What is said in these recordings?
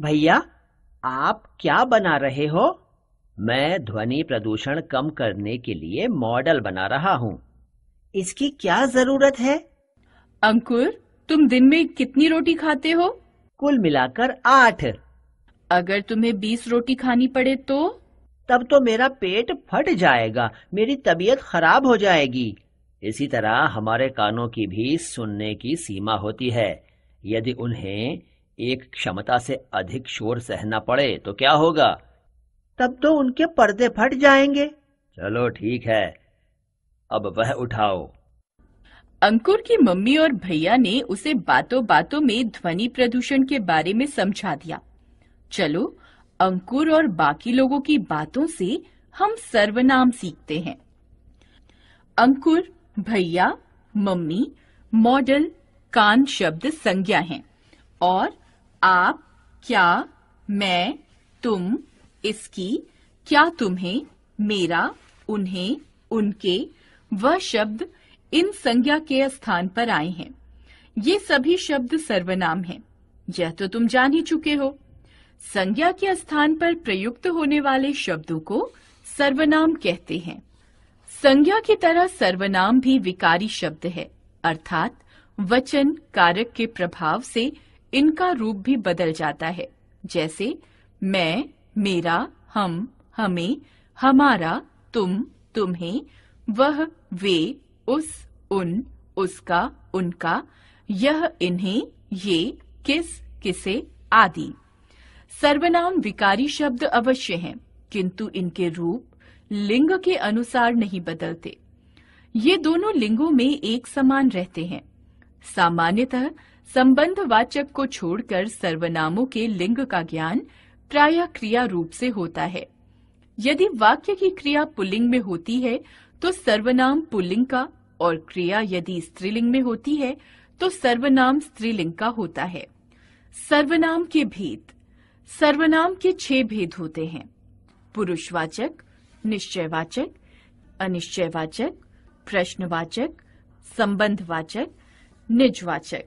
भैया आप क्या बना रहे हो मैं ध्वनि प्रदूषण कम करने के लिए मॉडल बना रहा हूँ इसकी क्या जरूरत है अंकुर तुम दिन में कितनी रोटी खाते हो कुल मिलाकर आठ अगर तुम्हें बीस रोटी खानी पड़े तो तब तो मेरा पेट फट जाएगा मेरी तबीयत खराब हो जाएगी इसी तरह हमारे कानों की भी सुनने की सीमा होती है यदि उन्हें एक क्षमता से अधिक शोर सहना पड़े तो क्या होगा तब तो उनके पर्दे फट जाएंगे चलो ठीक है अब वह उठाओ अंकुर की मम्मी और भैया ने उसे बातों बातों में ध्वनि प्रदूषण के बारे में समझा दिया चलो अंकुर और बाकी लोगों की बातों से हम सर्वनाम सीखते हैं अंकुर भैया मम्मी मॉडल कान शब्द संज्ञा हैं और आप क्या मैं तुम इसकी क्या तुम्हें मेरा उन्हें उनके वह शब्द इन संज्ञा के स्थान पर आए हैं ये सभी शब्द सर्वनाम हैं। यह तो तुम जान ही चुके हो संज्ञा के स्थान पर प्रयुक्त होने वाले शब्दों को सर्वनाम कहते हैं संज्ञा की तरह सर्वनाम भी विकारी शब्द है अर्थात वचन कारक के प्रभाव से इनका रूप भी बदल जाता है जैसे मैं मेरा हम हमें हमारा तुम तुम्हें वह वे उस उन उसका उनका यह इन्हें ये किस किसे आदि सर्वनाम विकारी शब्द अवश्य हैं किंतु इनके रूप लिंग के अनुसार नहीं बदलते ये दोनों लिंगों में एक समान रहते हैं सामान्यतः संबंधवाचक को छोड़कर सर्वनामों के लिंग का ज्ञान प्राय क्रिया रूप से होता है यदि वाक्य की क्रिया पुल्लिंग में होती है तो सर्वनाम पुल्लिंग का और क्रिया यदि स्त्रीलिंग में होती है तो सर्वनाम स्त्रीलिंग का होता है सर्वनाम के भेद सर्वनाम के छह भेद होते हैं पुरुषवाचक निश्चयवाचक अनिश्चयवाचक प्रश्नवाचक संबंधवाचक निजवाचक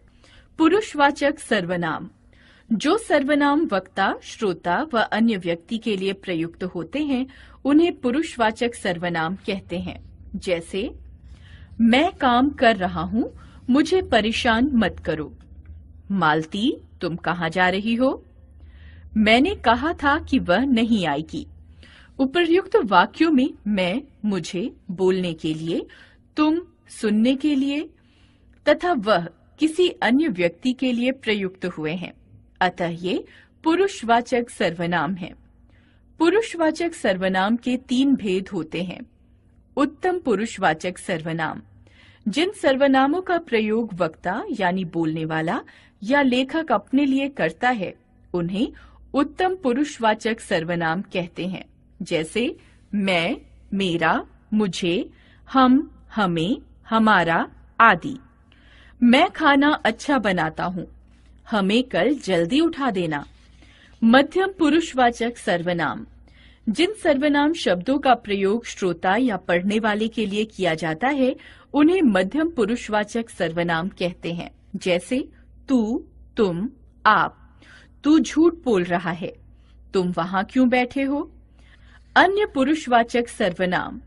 पुरुषवाचक सर्वनाम जो सर्वनाम वक्ता श्रोता व अन्य व्यक्ति के लिए प्रयुक्त होते हैं उन्हें पुरुषवाचक सर्वनाम कहते हैं जैसे मैं काम कर रहा हूँ मुझे परेशान मत करो मालती तुम कहाँ जा रही हो मैंने कहा था कि वह नहीं आएगी उपर्युक्त वाक्यों में मैं मुझे बोलने के लिए तुम सुनने के लिए तथा वह किसी अन्य व्यक्ति के लिए प्रयुक्त हुए हैं अतः ये पुरुषवाचक सर्वनाम है पुरुषवाचक सर्वनाम के तीन भेद होते हैं उत्तम पुरुषवाचक सर्वनाम जिन सर्वनामों का प्रयोग वक्ता यानी बोलने वाला या लेखक अपने लिए करता है उन्हें उत्तम पुरुषवाचक सर्वनाम कहते हैं जैसे मैं मेरा मुझे हम हमें हमारा आदि मैं खाना अच्छा बनाता हूँ हमें कल जल्दी उठा देना मध्यम पुरुषवाचक सर्वनाम जिन सर्वनाम शब्दों का प्रयोग श्रोता या पढ़ने वाले के लिए किया जाता है उन्हें मध्यम पुरुषवाचक सर्वनाम कहते हैं जैसे तू तुम आप तू झूठ बोल रहा है तुम वहां क्यों बैठे हो अन्य पुरुषवाचक सर्वनाम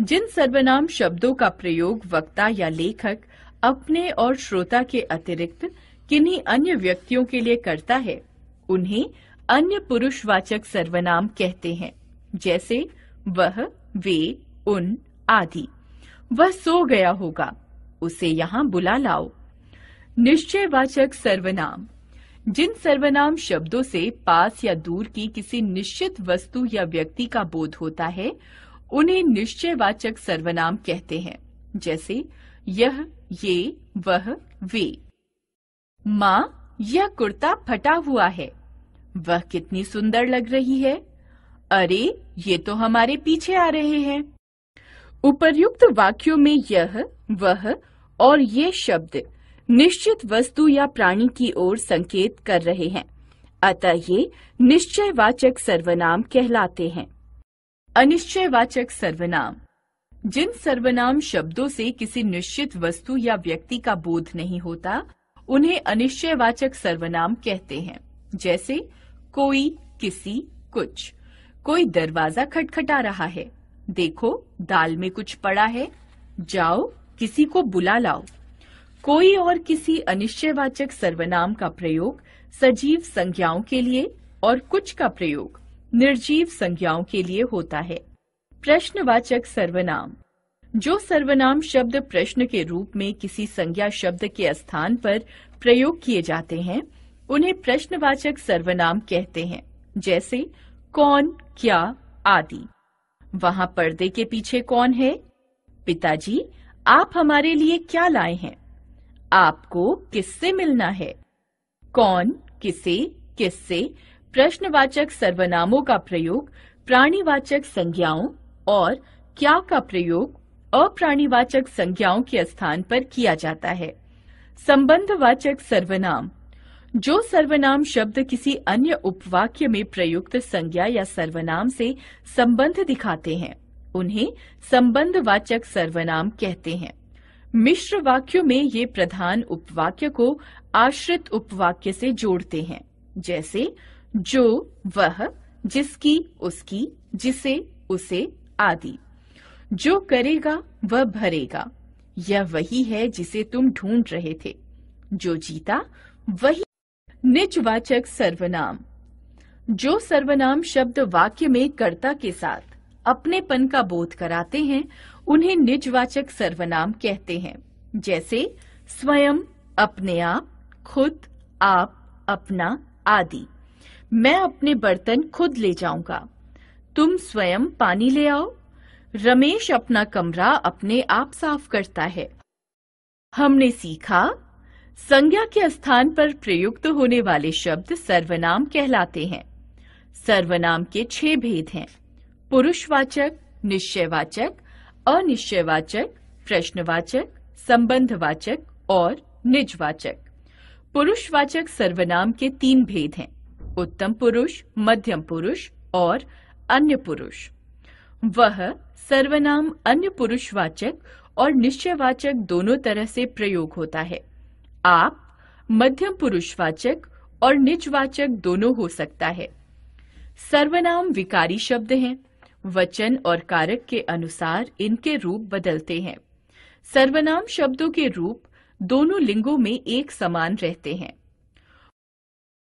जिन सर्वनाम शब्दों का प्रयोग वक्ता या लेखक अपने और श्रोता के अतिरिक्त किन्हीं अन्य व्यक्तियों के लिए करता है उन्हें अन्य पुरुषवाचक सर्वनाम कहते हैं जैसे वह वे उन आदि वह सो गया होगा उसे यहाँ बुला लाओ निश्चयवाचक सर्वनाम जिन सर्वनाम शब्दों से पास या दूर की किसी निश्चित वस्तु या व्यक्ति का बोध होता है उन्हें निश्चयवाचक सर्वनाम कहते हैं जैसे यह ये वह वे माँ यह कुर्ता फटा हुआ है वह कितनी सुंदर लग रही है अरे ये तो हमारे पीछे आ रहे हैं उपर्युक्त वाक्यों में यह वह और ये शब्द निश्चित वस्तु या प्राणी की ओर संकेत कर रहे हैं अतः ये निश्चयवाचक सर्वनाम कहलाते हैं अनिश्चयवाचक सर्वनाम जिन सर्वनाम शब्दों से किसी निश्चित वस्तु या व्यक्ति का बोध नहीं होता उन्हें अनिश्चयवाचक सर्वनाम कहते हैं जैसे कोई किसी कुछ कोई दरवाजा खटखटा रहा है देखो दाल में कुछ पड़ा है जाओ किसी को बुला लाओ कोई और किसी अनिश्चयवाचक सर्वनाम का प्रयोग सजीव संज्ञाओं के लिए और कुछ का प्रयोग निर्जीव संज्ञाओं के लिए होता है प्रश्नवाचक सर्वनाम जो सर्वनाम शब्द प्रश्न के रूप में किसी संज्ञा शब्द के स्थान पर प्रयोग किए जाते हैं उन्हें प्रश्नवाचक सर्वनाम कहते हैं जैसे कौन क्या आदि वहां पर्दे के पीछे कौन है पिताजी आप हमारे लिए क्या लाए हैं आपको किससे मिलना है कौन किसे किससे प्रश्नवाचक सर्वनामों का प्रयोग प्राणीवाचक संज्ञाओं और क्या का प्रयोग अप्राणीवाचक संज्ञाओं के स्थान पर किया जाता है संबंधवाचक सर्वनाम जो सर्वनाम शब्द किसी अन्य उपवाक्य में प्रयुक्त संज्ञा या सर्वनाम से संबंध दिखाते हैं उन्हें संबंधवाचक सर्वनाम कहते हैं मिश्र वाक्यों में ये प्रधान उपवाक्य को आश्रित उपवाक्य से जोड़ते हैं जैसे जो वह जिसकी उसकी जिसे उसे आदि जो करेगा वह भरेगा यह वही है जिसे तुम ढूंढ रहे थे जो जीता वही निजवाचक सर्वनाम जो सर्वनाम शब्द वाक्य में कर्ता के साथ अपनेपन का बोध कराते हैं उन्हें निजवाचक सर्वनाम कहते हैं जैसे स्वयं अपने आप खुद आप अपना आदि मैं अपने बर्तन खुद ले जाऊंगा तुम स्वयं पानी ले आओ रमेश अपना कमरा अपने आप साफ करता है हमने सीखा संज्ञा के स्थान पर प्रयुक्त होने वाले शब्द सर्वनाम कहलाते हैं सर्वनाम के छह भेद हैं पुरुषवाचक निश्चयवाचक अनिश्चयवाचक प्रश्नवाचक संबंधवाचक और निजवाचक पुरुषवाचक सर्वनाम के तीन भेद हैं उत्तम पुरुष मध्यम पुरुष और अन्य पुरुष वह सर्वनाम अन्य पुरुषवाचक और निश्चयवाचक दोनों तरह से प्रयोग होता है आप मध्यम पुरुषवाचक और निजवाचक दोनों हो सकता है सर्वनाम विकारी शब्द हैं वचन और कारक के अनुसार इनके रूप बदलते हैं सर्वनाम शब्दों के रूप दोनों लिंगों में एक समान रहते हैं